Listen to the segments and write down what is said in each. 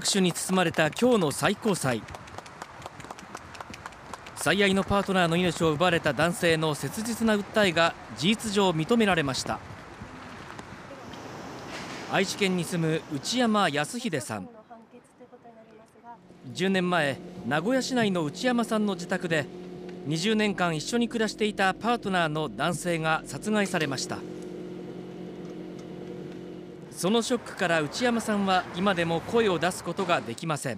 拍手に包まれた今日の最高裁最愛のパートナーの命を奪われた男性の切実な訴えが事実上認められました愛知県に住む内山康秀さん10年前名古屋市内の内山さんの自宅で20年間一緒に暮らしていたパートナーの男性が殺害されましたそのショックから内山さんは今でも声を出すことができません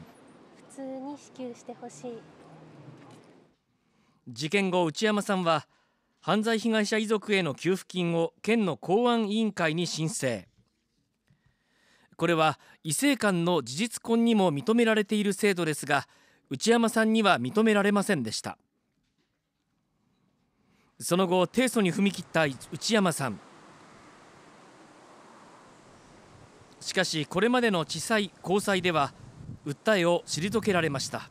普通に支給してほしい事件後内山さんは犯罪被害者遺族への給付金を県の公安委員会に申請これは異性間の事実婚にも認められている制度ですが内山さんには認められませんでしたその後提訴に踏み切った内山さんしかしこれまでの地裁高裁では訴えを退けられました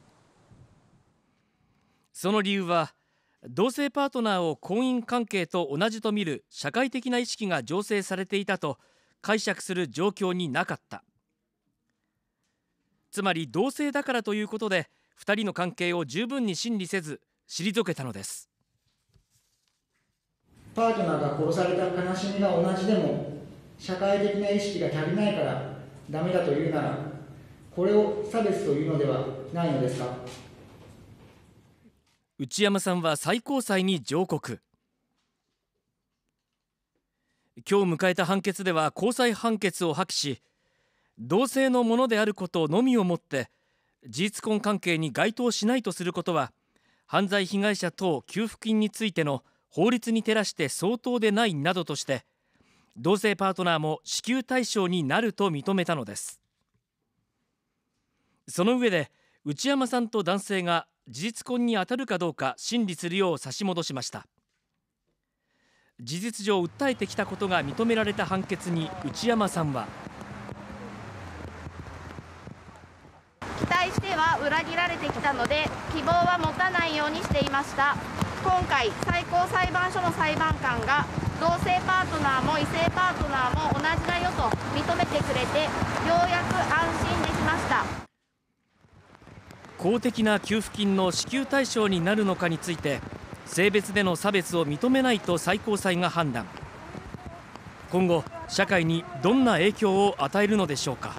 その理由は同性パートナーを婚姻関係と同じと見る社会的な意識が醸成されていたと解釈する状況になかったつまり同性だからということで2人の関係を十分に審理せず退けたのですパートナーが殺された悲しみが同じでも社会的な意識が足りないからダメだというならこれを差別というのではないのですか内山さんは最高裁に上告今日迎えた判決では高裁判決を破棄し同性のものであることのみをもって事実婚関係に該当しないとすることは犯罪被害者等給付金についての法律に照らして相当でないなどとして同性パートナーも支給対象になると認めたのですその上で内山さんと男性が事実婚に当たるかどうか審理するよう差し戻しました事実上訴えてきたことが認められた判決に内山さんは期待しては裏切られてきたので希望は持たないようにしていました今回最高裁判所の裁判官が同性パートナーも異性パートナーも同じだよと認めてくれてようやく安心できました公的な給付金の支給対象になるのかについて性別での差別を認めないと最高裁が判断今後社会にどんな影響を与えるのでしょうか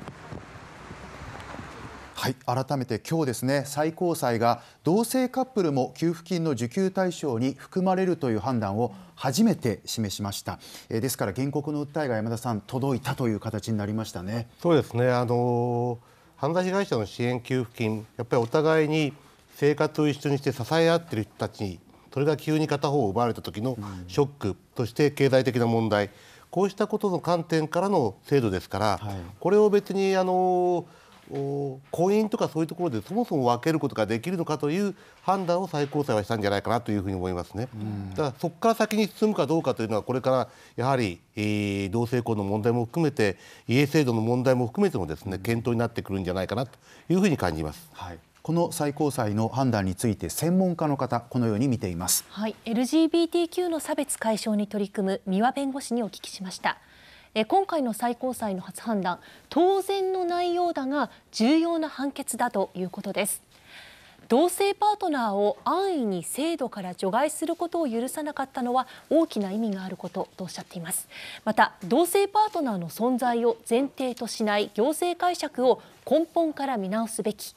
はい、改めて今日ですね、最高裁が同性カップルも給付金の受給対象に含まれるという判断を初めて示しました。えですから原告の訴えが山田さん届いたという形になりましたね。そうですね。あの犯罪被害者の支援給付金、やっぱりお互いに生活を一緒にして支え合ってる人たちにそれが急に片方を奪われた時のショック、そして経済的な問題、こうしたことの観点からの制度ですから、はい、これを別にあの婚姻とかそういうところでそもそも分けることができるのかという判断を最高裁はしたんじゃないかなというふうに思いますね。だからそこから先に進むかどうかというのはこれからやはり、えー、同性婚の問題も含めて家制度の問題も含めてもですね検討になってくるんじゃないかなというふうに感じます。はいこの最高裁の判断について専門家の方このように見ています、はい、LGBTQ の差別解消に取り組む三輪弁護士にお聞きしましたえ今回の最高裁の初判断当然の内容だが重要な判決だということです同性パートナーを安易に制度から除外することを許さなかったのは大きな意味があることとおっしゃっていますまた同性パートナーの存在を前提としない行政解釈を根本から見直すべき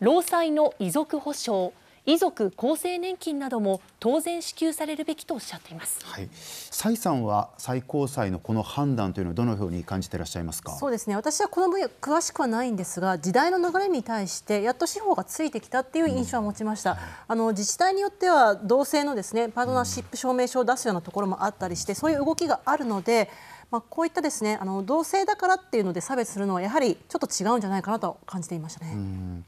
労災の遺族保障遺族厚生年金なども当然支給されるべきとおっしゃっています。はい、蔡さんは最高裁のこの判断というのはどのように感じていらっしゃいますか。そうですね。私はこの分野詳しくはないんですが、時代の流れに対してやっと司法がついてきたっていう印象は持ちました。うん、あの自治体によっては同性のですねパートナーシップ証明書を出すようなところもあったりして、そういう動きがあるので。まあ、こういったですねあの同性だからっていうので差別するのはやはりちょっと違うんじゃないかなと感じていましたね。うん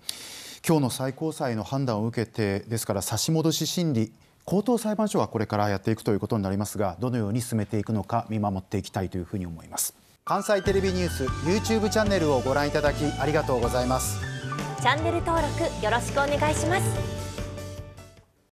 今日の最高裁の判断を受けてですから差し戻し審理高等裁判所はこれからやっていくということになりますがどのように進めていくのか見守っていきたいというふうに思います関西テレビニュース YouTube チャンネルをご覧いただきありがとうございますチャンネル登録よろしくお願いします